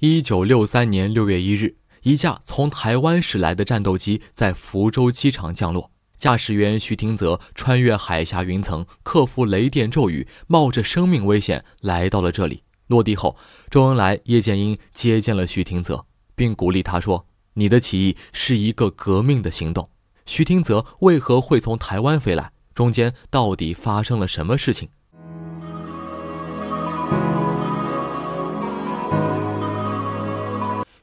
一九六三年六月一日，一架从台湾驶来的战斗机在福州机场降落。驾驶员徐廷泽穿越海峡云层，克服雷电骤雨，冒着生命危险来到了这里。落地后，周恩来、叶剑英接见了徐廷泽，并鼓励他说：“你的起义是一个革命的行动。”徐廷泽为何会从台湾飞来？中间到底发生了什么事情？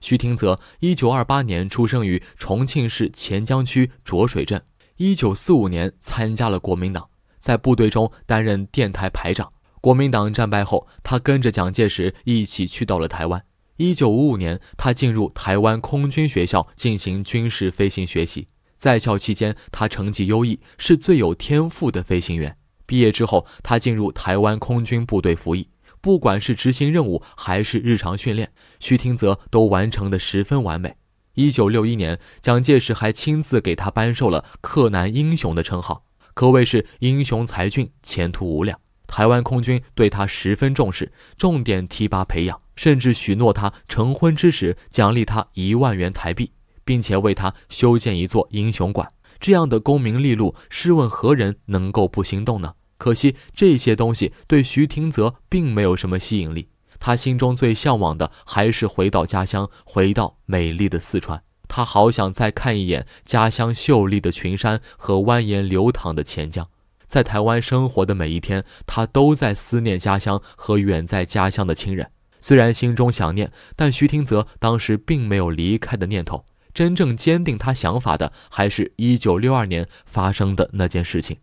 徐廷泽，一九二八年出生于重庆市黔江区濯水镇。一九四五年参加了国民党，在部队中担任电台排长。国民党战败后，他跟着蒋介石一起去到了台湾。一九五五年，他进入台湾空军学校进行军事飞行学习。在校期间，他成绩优异，是最有天赋的飞行员。毕业之后，他进入台湾空军部队服役。不管是执行任务还是日常训练，徐廷泽都完成的十分完美。一九六一年，蒋介石还亲自给他颁授了“克难英雄”的称号，可谓是英雄才俊，前途无量。台湾空军对他十分重视，重点提拔培养，甚至许诺他成婚之时奖励他一万元台币，并且为他修建一座英雄馆。这样的功名利禄，试问何人能够不心动呢？可惜这些东西对徐廷泽并没有什么吸引力。他心中最向往的还是回到家乡，回到美丽的四川。他好想再看一眼家乡秀丽的群山和蜿蜒流淌的钱江。在台湾生活的每一天，他都在思念家乡和远在家乡的亲人。虽然心中想念，但徐廷泽当时并没有离开的念头。真正坚定他想法的，还是一九六二年发生的那件事情。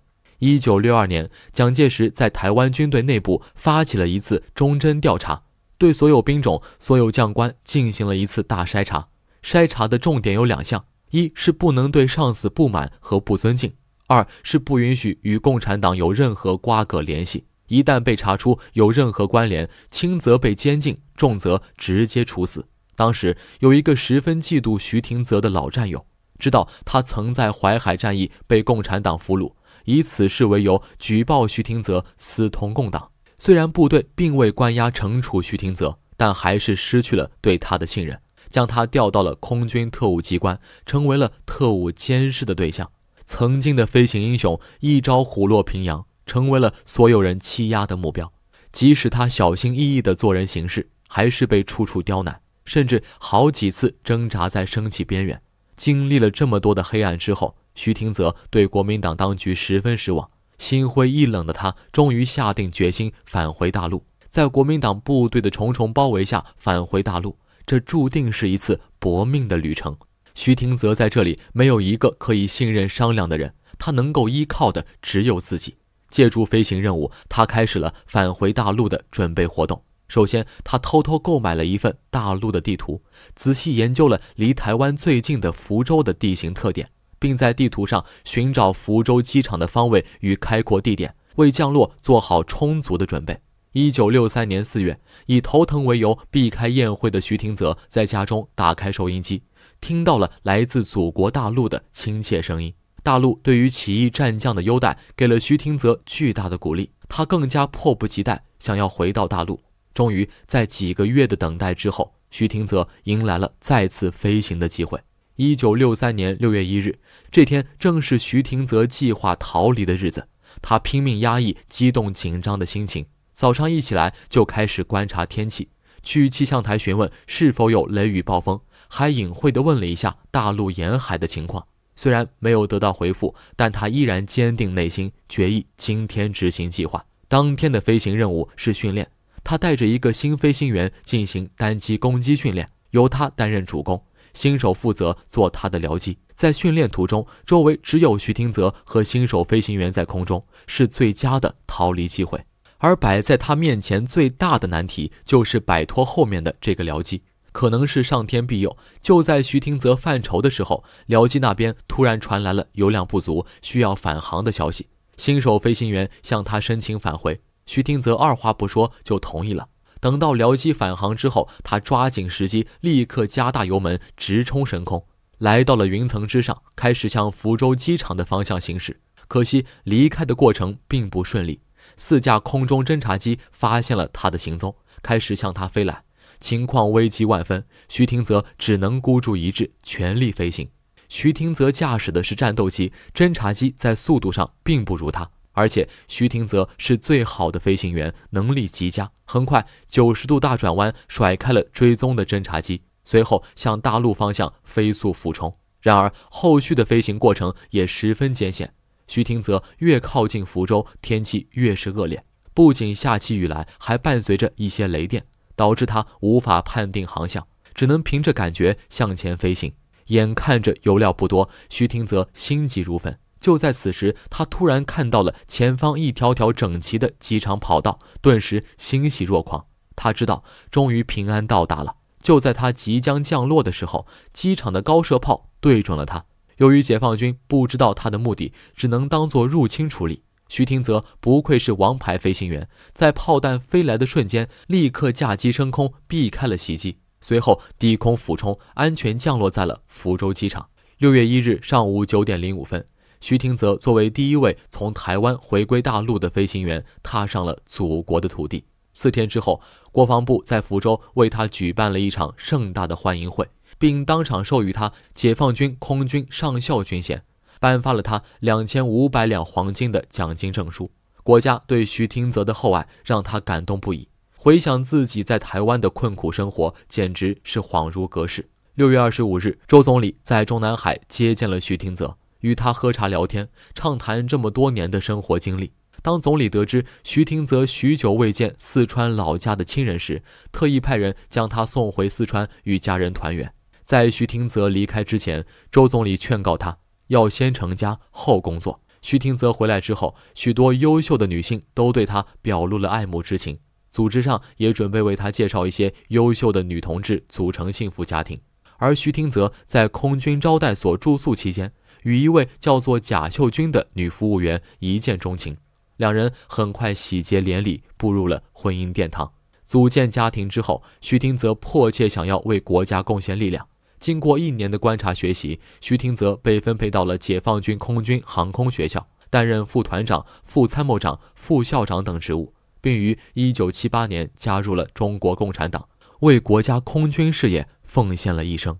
一九六二年，蒋介石在台湾军队内部发起了一次忠贞调查，对所有兵种、所有将官进行了一次大筛查。筛查的重点有两项：一是不能对上司不满和不尊敬；二是不允许与共产党有任何瓜葛联系。一旦被查出有任何关联，轻则被监禁，重则直接处死。当时有一个十分嫉妒徐廷泽的老战友，知道他曾在淮海战役被共产党俘虏。以此事为由举报徐廷泽私通共党，虽然部队并未关押惩处徐廷泽，但还是失去了对他的信任，将他调到了空军特务机关，成为了特务监视的对象。曾经的飞行英雄一朝虎落平阳，成为了所有人欺压的目标。即使他小心翼翼的做人行事，还是被处处刁难，甚至好几次挣扎在生气边缘。经历了这么多的黑暗之后，徐廷泽对国民党当局十分失望，心灰意冷的他终于下定决心返回大陆。在国民党部队的重重包围下返回大陆，这注定是一次搏命的旅程。徐廷泽在这里没有一个可以信任商量的人，他能够依靠的只有自己。借助飞行任务，他开始了返回大陆的准备活动。首先，他偷偷购买了一份大陆的地图，仔细研究了离台湾最近的福州的地形特点，并在地图上寻找福州机场的方位与开阔地点，为降落做好充足的准备。一九六三年四月，以头疼为由避开宴会的徐廷泽，在家中打开收音机，听到了来自祖国大陆的亲切声音。大陆对于起义战将的优待，给了徐廷泽巨大的鼓励，他更加迫不及待想要回到大陆。终于在几个月的等待之后，徐廷泽迎来了再次飞行的机会。一九六三年六月一日，这天正是徐廷泽计划逃离的日子。他拼命压抑激动紧张的心情，早上一起来就开始观察天气，去气象台询问是否有雷雨暴风，还隐晦地问了一下大陆沿海的情况。虽然没有得到回复，但他依然坚定内心，决意今天执行计划。当天的飞行任务是训练。他带着一个新飞行员进行单机攻击训练，由他担任主攻，新手负责做他的僚机。在训练途中，周围只有徐廷泽和新手飞行员在空中，是最佳的逃离机会。而摆在他面前最大的难题就是摆脱后面的这个僚机。可能是上天庇佑，就在徐廷泽犯愁的时候，僚机那边突然传来了油量不足，需要返航的消息。新手飞行员向他申请返回。徐廷泽二话不说就同意了。等到僚机返航之后，他抓紧时机，立刻加大油门，直冲升空，来到了云层之上，开始向福州机场的方向行驶。可惜离开的过程并不顺利，四架空中侦察机发现了他的行踪，开始向他飞来，情况危机万分。徐廷泽只能孤注一掷，全力飞行。徐廷泽驾驶的是战斗机，侦察机在速度上并不如他。而且，徐廷泽是最好的飞行员，能力极佳。很快，九十度大转弯甩开了追踪的侦察机，随后向大陆方向飞速俯冲。然而，后续的飞行过程也十分艰险。徐廷泽越靠近福州，天气越是恶劣，不仅下起雨来，还伴随着一些雷电，导致他无法判定航向，只能凭着感觉向前飞行。眼看着油料不多，徐廷泽心急如焚。就在此时，他突然看到了前方一条条整齐的机场跑道，顿时欣喜若狂。他知道，终于平安到达了。就在他即将降落的时候，机场的高射炮对准了他。由于解放军不知道他的目的，只能当做入侵处理。徐廷泽不愧是王牌飞行员，在炮弹飞来的瞬间，立刻驾机升空，避开了袭击。随后低空俯冲，安全降落在了福州机场。六月一日上午九点零五分。徐廷泽作为第一位从台湾回归大陆的飞行员，踏上了祖国的土地。四天之后，国防部在福州为他举办了一场盛大的欢迎会，并当场授予他解放军空军上校军衔，颁发了他两千五百两黄金的奖金证书。国家对徐廷泽的厚爱让他感动不已，回想自己在台湾的困苦生活，简直是恍如隔世。六月二十五日，周总理在中南海接见了徐廷泽。与他喝茶聊天，畅谈这么多年的生活经历。当总理得知徐廷泽许久未见四川老家的亲人时，特意派人将他送回四川与家人团圆。在徐廷泽离开之前，周总理劝告他要先成家后工作。徐廷泽回来之后，许多优秀的女性都对他表露了爱慕之情，组织上也准备为他介绍一些优秀的女同志，组成幸福家庭。而徐廷泽在空军招待所住宿期间。与一位叫做贾秀君的女服务员一见钟情，两人很快喜结连理，步入了婚姻殿堂。组建家庭之后，徐廷泽迫切想要为国家贡献力量。经过一年的观察学习，徐廷泽被分配到了解放军空军航空学校，担任副团长、副参谋长、副校长等职务，并于1978年加入了中国共产党，为国家空军事业奉献了一生。